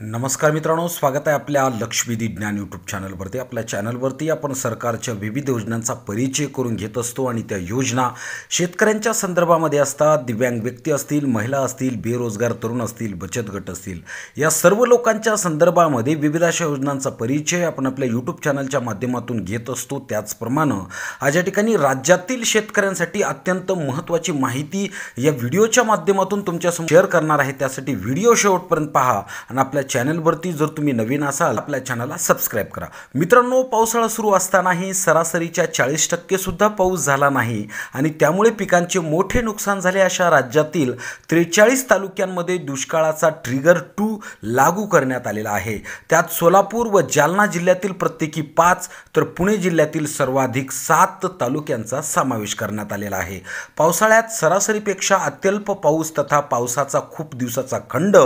नमस्कार मित्रांनो स्वागत आहे आपल्या लक्ष्मीदी ज्ञान यूट्यूब चॅनलवरती आपल्या चॅनलवरती आपण सरकारच्या विविध योजनांचा परिचय करून घेत असतो आणि त्या योजना शेतकऱ्यांच्या संदर्भामध्ये असतात दिव्यांग व्यक्ती असतील महिला असतील बेरोजगार तरुण असतील बचत गट असतील या सर्व लोकांच्या संदर्भामध्ये विविध अशा योजनांचा परिचय आपण आपल्या यूट्यूब चॅनलच्या माध्यमातून घेत असतो त्याचप्रमाणे आज या ठिकाणी राज्यातील शेतकऱ्यांसाठी अत्यंत महत्त्वाची माहिती या व्हिडिओच्या माध्यमातून तुमच्यासमोर शेअर करणार आहे त्यासाठी व्हिडिओ शेवटपर्यंत पहा आणि आपल्या चॅनलवरती जर तुम्ही नवीन असाल आपल्या चॅनलला सबस्क्राईब करा मित्रांनो पावसाळा सुरू असतानाही सरासरीच्या चाळीस सुद्धा पाऊस झाला नाही आणि त्यामुळे पिकांचे मोठे नुकसान झाले अशा राज्यातील त्रेचाळीस तालुक्यांमध्ये दुष्काळाचा ट्रिगर टू लागू करण्यात आलेला आहे त्यात सोलापूर व जालना जिल्ह्यातील प्रत्येकी पाच तर पुणे जिल्ह्यातील सर्वाधिक सात तालुक्यांचा समावेश करण्यात आलेला आहे पावसाळ्यात सरासरीपेक्षा अत्यल्प पाऊस तथा पावसाचा खूप दिवसाचा खंड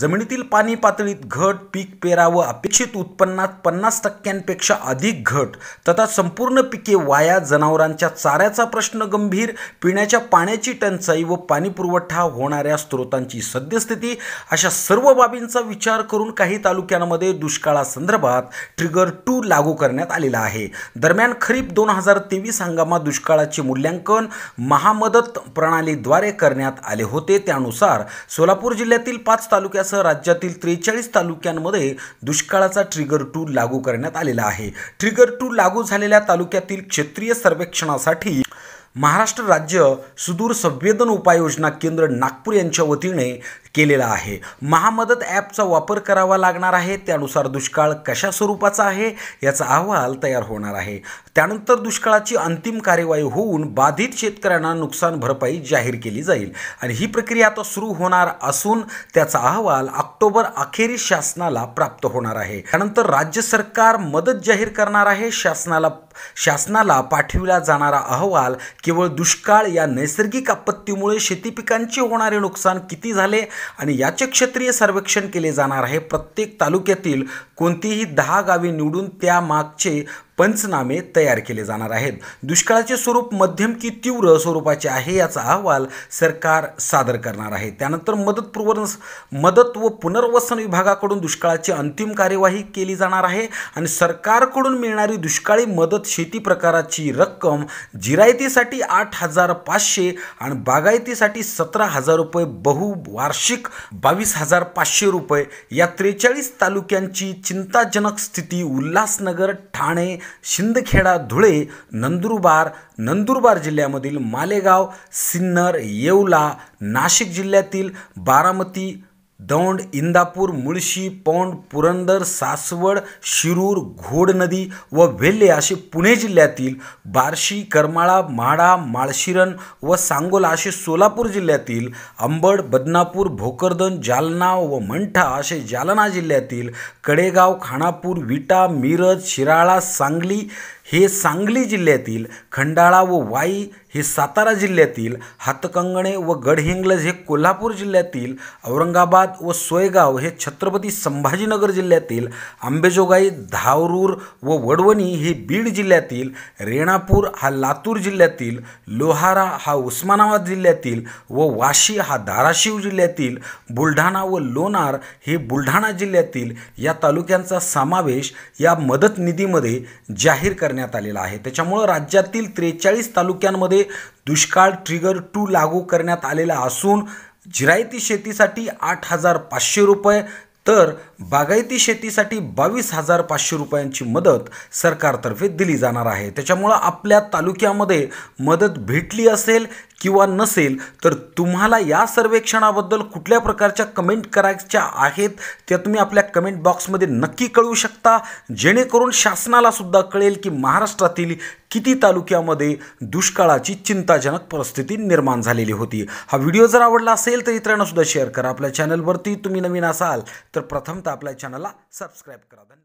जमिनीतील पाणी पातळी घट पीक पेरा व अपेक्षित उत्पन्नात पन्नास टक्क्यांपेक्षा अधिक घट तथा संपूर्ण पिके वाया जनावरांच्या चाऱ्याचा प्रश्न गंभीर पिण्याच्या पाण्याची टंचाई व पाणीपुरवठा होणाऱ्या स्रोतांची सद्यस्थिती अशा सर्व बाबींचा विचार करून काही तालुक्यांमध्ये दुष्काळासंदर्भात ट्रिगर टू लागू करण्यात आलेला आहे दरम्यान खरीप दोन हजार तेवीस हंगामात दुष्काळाचे मूल्यांकन महामदत प्रणालीद्वारे करण्यात आले होते त्यानुसार सोलापूर जिल्ह्यातील पाच तालुक्यासह राज्यातील त्रेचाळीस सत्तेचाळीस तालुक्यांमध्ये दुष्काळाचा ट्रिगर टू लागू करण्यात आलेला आहे ट्रिगर टू लागू झालेल्या तालुक्यातील क्षेत्रीय सर्वेक्षणासाठी महाराष्ट्र राज्य सुदूर संवेदन उपाययोजना केंद्र नागपूर यांच्या वतीने केलेला आहे महामदत ॲपचा वापर करावा लागणार आहे त्यानुसार दुष्काळ कशा स्वरूपाचा आहे याचा अहवाल तयार होणार आहे त्यानंतर दुष्काळाची अंतिम कार्यवाही होऊन बाधित शेतकऱ्यांना नुकसान भरपाई जाहीर केली जाईल आणि ही प्रक्रिया आता सुरू होणार असून त्याचा अहवाल ऑक्टोबर अखेरीस शासनाला प्राप्त होणार आहे त्यानंतर राज्य सरकार मदत जाहीर करणार आहे शासनाला शासनाला पाठविला जाणारा अहवाल केवळ दुष्काळ या नैसर्गिक आपत्तीमुळे शेती होणारे नुकसान किती झाले आणि याचे क्षेत्रीय सर्वेक्षण केले जाणार आहे प्रत्येक तालुक्यातील कोणतीही दहा गावे निवडून त्या मागचे पंचनामे तयार केले जाणार आहेत दुष्काळाचे स्वरूप मध्यम की तीव्र स्वरूपाचे आहे याचा अहवाल सरकार सादर करणार आहे त्यानंतर मदत पुरवण मदत व पुनर्वसन विभागाकडून दुष्काळाची अंतिम कार्यवाही केली जाणार आहे आणि सरकारकडून मिळणारी दुष्काळी मदत शेती प्रकाराची रक्कम जिरायतीसाठी आठ हजार पाचशे आणि बागायतीसाठी सतरा हजार रुपये बहुवार्षिक बावीस हजार पाचशे रुपये या त्रेचाळीस तालुक्यांची चिंताजनक स्थिती उल्हासनगर ठाणे शिंदखेडा धुळे नंदुरबार नंदुरबार जिल्ह्यामधील मालेगाव सिन्नर येवला नाशिक जिल्ह्यातील बारामती दौंड इंदापूर मुळशी पौंड पुरंदर सासवड शिरूर घोड नदी व वेल्हे असे पुणे जिल्ह्यातील बार्शी करमाळा म्हाडा माळशिरण व सांगोला असे सोलापूर जिल्ह्यातील अंबड बदनापूर भोकरदन जालना व मंठा असे जालना जिल्ह्यातील कडेगाव खानापूर विटा मिरज शिराळा सांगली हे सांगली जिल्ह्यातील खंडाळा व वाई हे सातारा जिल्ह्यातील हातकंगणे व गडहिंग्लज हे कोल्हापूर जिल्ह्यातील औरंगाबाद व सोयगाव हे छत्रपती संभाजीनगर जिल्ह्यातील आंबेजोगाई धावरूर व वडवणी हे बीड जिल्ह्यातील रेणापूर हा लातूर जिल्ह्यातील लोहारा हा उस्मानाबाद जिल्ह्यातील व वाशी हा धाराशिव जिल्ह्यातील बुलढाणा व लोणार हे बुलढाणा जिल्ह्यातील या तालुक्यांचा समावेश या मदत निधीमध्ये जाहीर करण्यात करण्यात आलेला आहे त्याच्यामुळं राज्यातील त्रेचाळीस तालुक्यांमध्ये दुष्काळ ट्रिगर टू लागू करण्यात आलेला असून जिरायती शेतीसाठी आठ हजार पाचशे रुपये तर बागायती शेतीसाठी बावीस हजार पाचशे रुपयांची मदत सरकारतर्फे दिली जाणार आहे त्याच्यामुळं आपल्या तालुक्यामध्ये मदत भेटली असेल किंवा नसेल तर तुम्हाला या सर्वेक्षणाबद्दल कुठल्या प्रकारच्या कमेंट करायच्या आहेत त्या तुम्ही आपल्या कमेंट बॉक्समध्ये नक्की कळवू शकता जेणेकरून शासनालासुद्धा कळेल की महाराष्ट्रातील किती तालुक्यामध्ये दुष्काळाची चिंताजनक परिस्थिती निर्माण झालेली होती हा व्हिडिओ जर आवडला असेल तर इतरांनासुद्धा शेअर करा आपल्या चॅनलवरती तुम्ही नवीन असाल तर प्रथम आपल्या चॅनलला सबस्क्राईब करा धन्यवाद